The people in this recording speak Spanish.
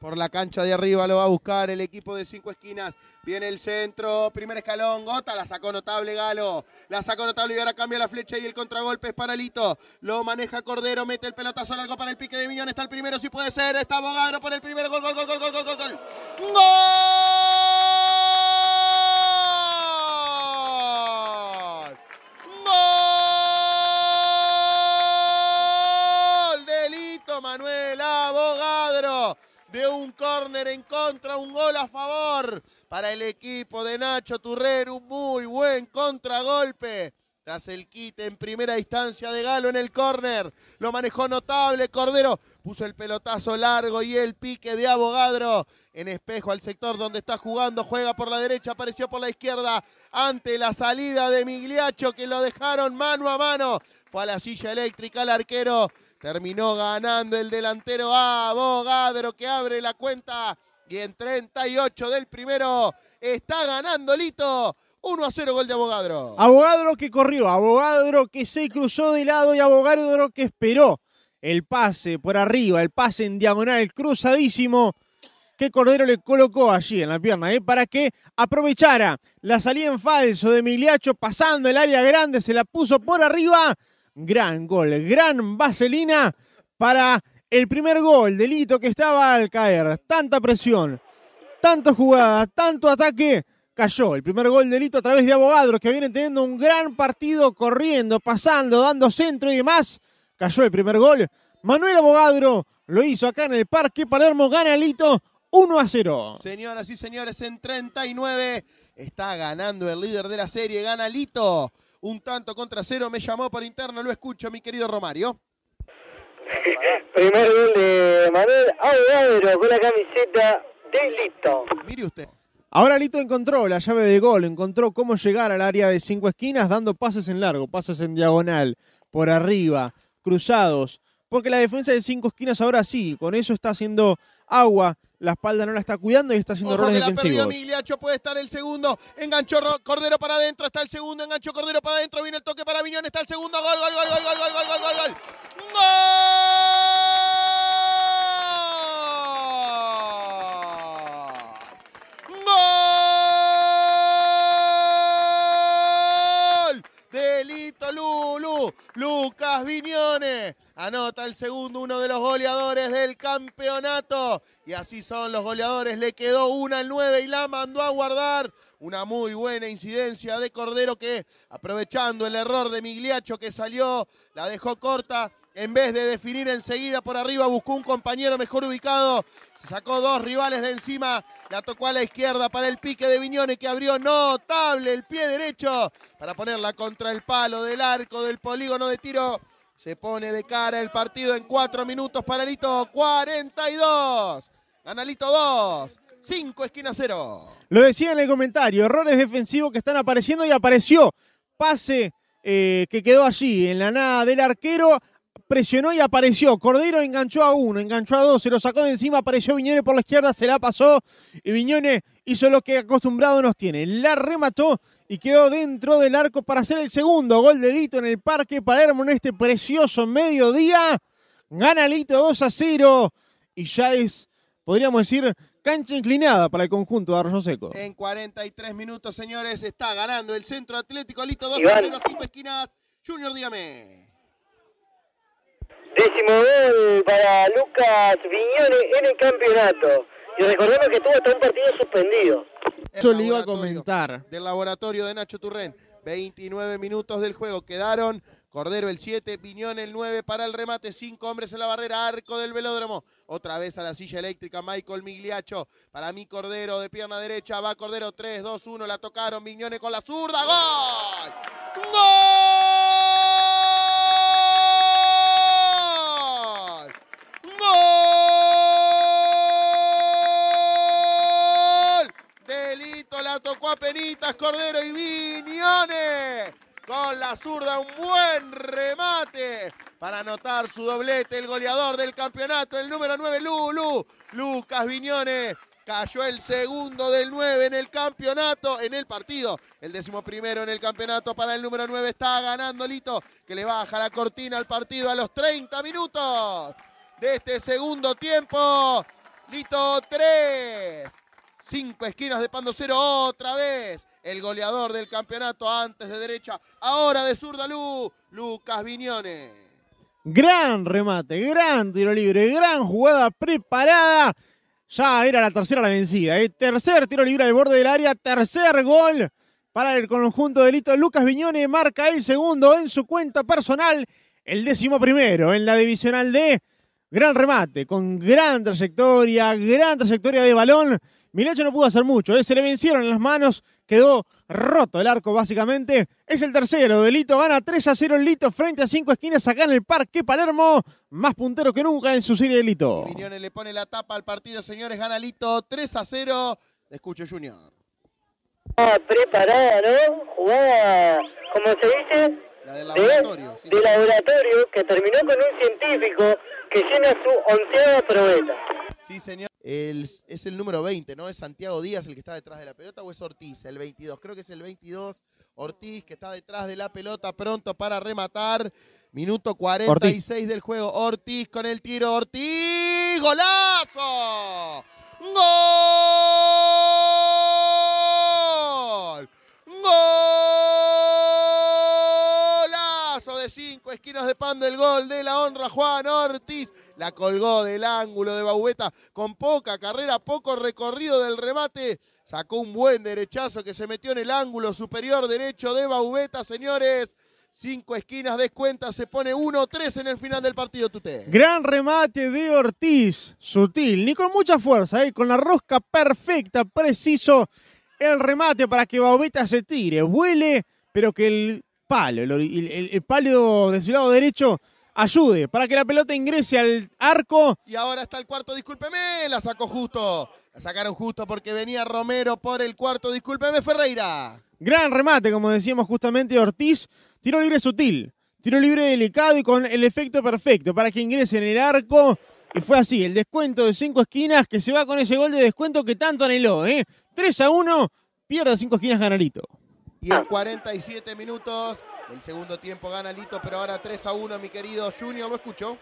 Por la cancha de arriba lo va a buscar el equipo de cinco esquinas. Viene el centro, primer escalón, Gota, la sacó notable Galo, la sacó notable y ahora cambia la flecha y el contragolpe es para Lito. Lo maneja Cordero, mete el pelotazo largo para el pique de Miñón. está el primero, si puede ser, está Abogado por el primero, gol, gol, gol, gol, gol, gol, gol, gol. ¡Gol! ¡Gol! Delito Manuel Abogadro de un córner en contra, un gol a favor para el equipo de Nacho Turrero. Un muy buen contragolpe. Tras el quite en primera instancia de Galo en el córner. Lo manejó notable Cordero. Puso el pelotazo largo y el pique de Abogadro. En espejo al sector donde está jugando. Juega por la derecha, apareció por la izquierda. Ante la salida de Migliacho que lo dejaron mano a mano. Fue a la silla eléctrica el arquero Terminó ganando el delantero Abogadro que abre la cuenta. Y en 38 del primero está ganando Lito. 1 a 0 gol de Abogadro. Abogadro que corrió, Abogadro que se cruzó de lado y Abogadro que esperó el pase por arriba, el pase en diagonal cruzadísimo que Cordero le colocó allí en la pierna, ¿eh? para que aprovechara la salida en falso de Miliacho pasando el área grande, se la puso por arriba Gran gol, gran vaselina para el primer gol de Lito que estaba al caer. Tanta presión, tantas jugada, tanto ataque. Cayó el primer gol delito Lito a través de Abogadro, que vienen teniendo un gran partido corriendo, pasando, dando centro y demás. Cayó el primer gol. Manuel Abogadro lo hizo acá en el Parque Palermo. Gana Lito 1 a 0. Señoras y señores, en 39 está ganando el líder de la serie. Gana Lito un tanto contra cero. Me llamó por interno, lo escucho, mi querido Romario. Primer gol de Manuel Aguadero con la camiseta de Lito. Mire usted. Ahora Lito encontró la llave de gol, encontró cómo llegar al área de cinco esquinas dando pases en largo, pases en diagonal, por arriba, cruzados. Porque la defensa de cinco esquinas ahora sí, con eso está haciendo agua la espalda no la está cuidando y está haciendo Ojo errores que la defensivos. a Migliacho, puede estar el segundo. Enganchó Cordero para adentro, está el segundo. Enganchó Cordero para adentro, viene el toque para Viñón, está el segundo. Gol, gol, gol, gol, gol, gol, gol, gol, gol, gol. ¡Gol! ¡Gol! Delito Lulu, Lucas Viñones Anota el segundo, uno de los goleadores del campeonato. Y así son los goleadores. Le quedó una al 9 y la mandó a guardar. Una muy buena incidencia de Cordero que, aprovechando el error de Migliacho que salió, la dejó corta. En vez de definir enseguida por arriba, buscó un compañero mejor ubicado. Se sacó dos rivales de encima. La tocó a la izquierda para el pique de Viñones que abrió notable el pie derecho para ponerla contra el palo del arco del polígono de tiro se pone de cara el partido en cuatro minutos para 42. Gana 2. 5 esquina 0. Lo decía en el comentario, errores defensivos que están apareciendo y apareció. Pase eh, que quedó allí en la nada del arquero presionó y apareció. Cordero enganchó a uno, enganchó a dos, se lo sacó de encima, apareció Viñone por la izquierda, se la pasó y Viñone hizo lo que acostumbrado nos tiene. La remató y quedó dentro del arco para hacer el segundo gol de Lito en el Parque Palermo en este precioso mediodía. Gana Lito 2 a 0 y ya es, podríamos decir, cancha inclinada para el conjunto de Arroyo Seco. En 43 minutos, señores, está ganando el Centro Atlético Lito 2 a 0, 5 esquinas. Junior, dígame. Décimo gol para Lucas Viñones en el campeonato. Y recordemos que tuvo hasta un partido suspendido. Eso le iba a comentar. Del laboratorio de Nacho Turren. 29 minutos del juego quedaron. Cordero el 7, Viñón el 9 para el remate, Cinco hombres en la barrera, arco del velódromo. Otra vez a la silla eléctrica Michael Migliacho. Para mí Cordero de pierna derecha, va Cordero 3, 2, 1, la tocaron, Viñones con la zurda, gol. ¡Gol! Benitas, Cordero y Viñones. Con la zurda, un buen remate para anotar su doblete, el goleador del campeonato, el número 9, Lulu. Lucas Viñones cayó el segundo del 9 en el campeonato, en el partido. El décimo primero en el campeonato para el número 9 está ganando Lito, que le baja la cortina al partido a los 30 minutos de este segundo tiempo. Lito 3, Cinco esquinas de Pandocero, otra vez. El goleador del campeonato antes de derecha. Ahora de zurda Lucas Viñones. Gran remate, gran tiro libre, gran jugada preparada. Ya era la tercera la vencida. ¿eh? tercer tiro libre al borde del área, tercer gol para el conjunto de Lucas Viñones marca el segundo en su cuenta personal, el décimo primero en la divisional de Gran remate, con gran trayectoria, gran trayectoria de balón Milacho no pudo hacer mucho, ¿eh? se le vencieron las manos, quedó roto el arco básicamente. Es el tercero de Lito, gana 3 a 0 en Lito frente a 5 esquinas acá en el Parque Palermo. Más puntero que nunca en su serie de Lito. le pone la tapa al partido, señores, gana Lito 3 a 0. Escucho, Junior. Ah, preparada, ¿no? Jugada, como se dice, la del laboratorio, de, laboratorio que terminó con un científico que llena su onceada probeta. Sí, señor es el número 20, ¿no? ¿Es Santiago Díaz el que está detrás de la pelota o es Ortiz? El 22, creo que es el 22. Ortiz que está detrás de la pelota pronto para rematar. Minuto 46 del juego. Ortiz con el tiro. Ortiz. Golazo. Gol. de cinco esquinas de pan del gol de la honra Juan Ortiz. La colgó del ángulo de Baubeta con poca carrera, poco recorrido del remate. Sacó un buen derechazo que se metió en el ángulo superior derecho de Baubeta, señores. Cinco esquinas, cuenta se pone 1-3 en el final del partido, Tute. Gran remate de Ortiz, sutil, ni con mucha fuerza, eh, con la rosca perfecta, preciso el remate para que Baubeta se tire, huele, pero que el palo. El, el, palo de su lado derecho ayude para que la pelota ingrese al arco. Y ahora está el cuarto, discúlpeme, la sacó justo. La sacaron justo porque venía Romero por el cuarto, discúlpeme Ferreira. Gran remate, como decíamos justamente Ortiz. Tiro libre sutil, tiro libre delicado y con el efecto perfecto para que ingrese en el arco. Y fue así, el descuento de cinco esquinas que se va con ese gol de descuento que tanto anheló. ¿eh? 3 a 1, pierde cinco esquinas Ganarito. Y en 47 minutos, el segundo tiempo gana Lito, pero ahora 3 a 1, mi querido Junior, lo escucho.